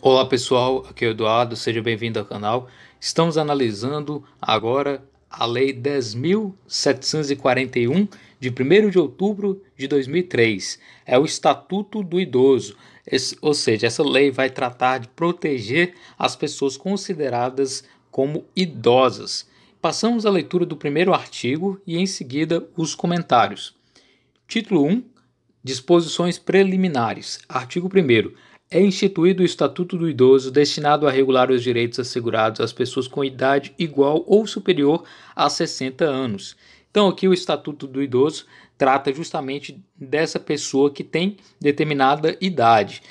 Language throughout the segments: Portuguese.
Olá pessoal, aqui é o Eduardo, seja bem-vindo ao canal. Estamos analisando agora a Lei 10.741, de 1 de outubro de 2003. É o Estatuto do Idoso, Esse, ou seja, essa lei vai tratar de proteger as pessoas consideradas como idosas. Passamos à leitura do primeiro artigo e, em seguida, os comentários. Título 1 Disposições preliminares. Artigo 1 é instituído o Estatuto do Idoso, destinado a regular os direitos assegurados às pessoas com idade igual ou superior a 60 anos. Então, aqui o Estatuto do Idoso trata justamente dessa pessoa que tem determinada idade.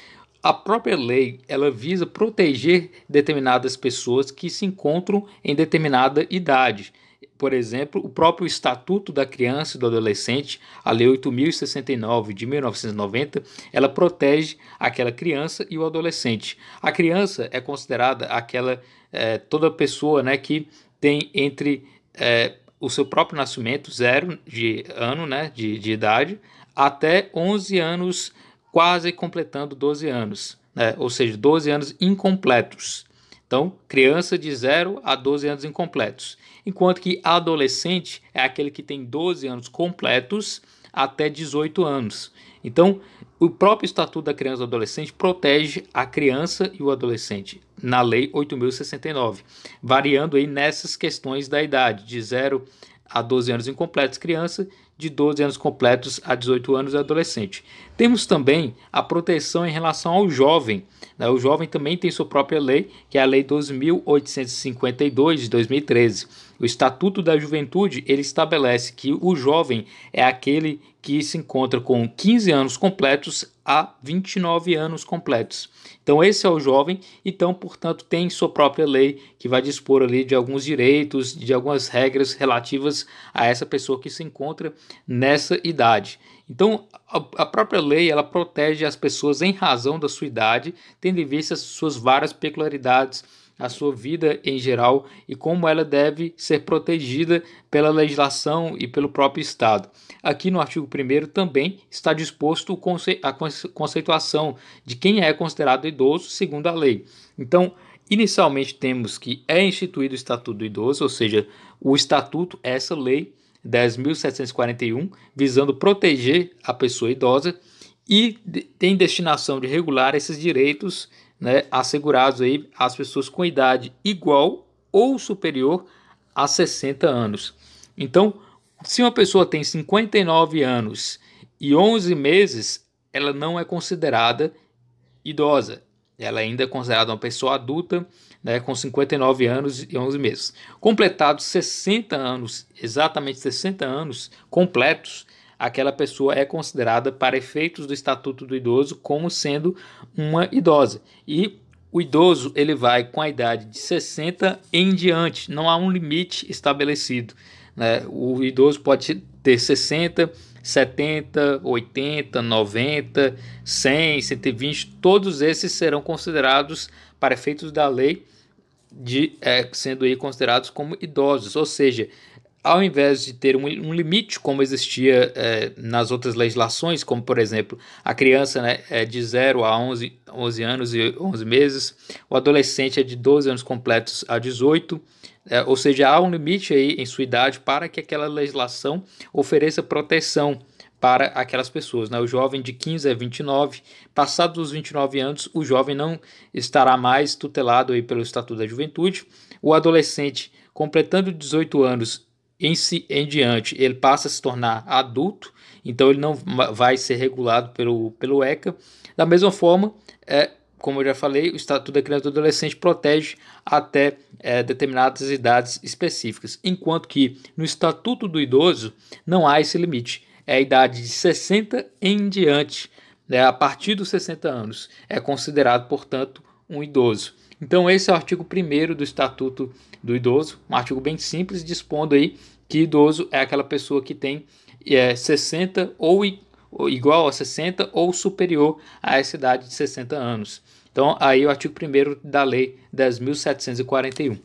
A própria lei, ela visa proteger determinadas pessoas que se encontram em determinada idade por exemplo, o próprio Estatuto da Criança e do Adolescente, a Lei 8069 de 1990, ela protege aquela criança e o adolescente. A criança é considerada aquela é, toda pessoa né, que tem entre é, o seu próprio nascimento, zero de ano né, de, de idade, até 11 anos, quase completando 12 anos, né, ou seja, 12 anos incompletos. Então, criança de 0 a 12 anos incompletos. Enquanto que adolescente é aquele que tem 12 anos completos até 18 anos. Então, o próprio Estatuto da Criança e do Adolescente protege a criança e o adolescente na Lei 8.069, variando aí nessas questões da idade, de 0 a 12 anos incompletos criança, de 12 anos completos a 18 anos de adolescente. Temos também a proteção em relação ao jovem. Né? O jovem também tem sua própria lei, que é a Lei 12.852 de 2013. O Estatuto da Juventude ele estabelece que o jovem é aquele que se encontra com 15 anos completos a 29 anos completos. Então esse é o jovem, então portanto tem sua própria lei que vai dispor ali de alguns direitos, de algumas regras relativas a essa pessoa que se encontra nessa idade. Então a própria lei ela protege as pessoas em razão da sua idade, tendo em vista suas várias peculiaridades a sua vida em geral e como ela deve ser protegida pela legislação e pelo próprio Estado. Aqui no artigo 1 também está disposto a conceituação de quem é considerado idoso segundo a lei. Então, inicialmente temos que é instituído o Estatuto do Idoso, ou seja, o Estatuto, essa lei 10.741, visando proteger a pessoa idosa e tem destinação de regular esses direitos né, assegurados aí às pessoas com idade igual ou superior a 60 anos. Então, se uma pessoa tem 59 anos e 11 meses, ela não é considerada idosa. Ela ainda é considerada uma pessoa adulta, né, com 59 anos e 11 meses. Completados 60 anos, exatamente 60 anos completos, aquela pessoa é considerada, para efeitos do Estatuto do Idoso, como sendo uma idosa. E o idoso ele vai com a idade de 60 em diante, não há um limite estabelecido. Né? O idoso pode ter 60, 70, 80, 90, 100, 120, todos esses serão considerados, para efeitos da lei, de é, sendo aí considerados como idosos, ou seja, ao invés de ter um, um limite como existia é, nas outras legislações, como por exemplo a criança né, é de 0 a 11, 11 anos e 11 meses, o adolescente é de 12 anos completos a 18, é, eh, ou seja, há um limite aí em sua idade para que aquela legislação ofereça proteção para aquelas pessoas. Né? O jovem de 15 a 29, passados os 29 anos, o jovem não estará mais tutelado aí pelo Estatuto da Juventude. O adolescente, completando 18 anos em, si, em diante ele passa a se tornar adulto, então ele não vai ser regulado pelo, pelo ECA. Da mesma forma, é, como eu já falei, o Estatuto da Criança e do Adolescente protege até é, determinadas idades específicas, enquanto que no Estatuto do Idoso não há esse limite. É a idade de 60 em diante, né, a partir dos 60 anos, é considerado, portanto, um idoso. Então esse é o artigo 1 do Estatuto do Idoso, um artigo bem simples, dispondo aí que idoso é aquela pessoa que tem é, 60 ou igual a 60 ou superior a essa idade de 60 anos. Então aí o artigo 1 da lei 10.741.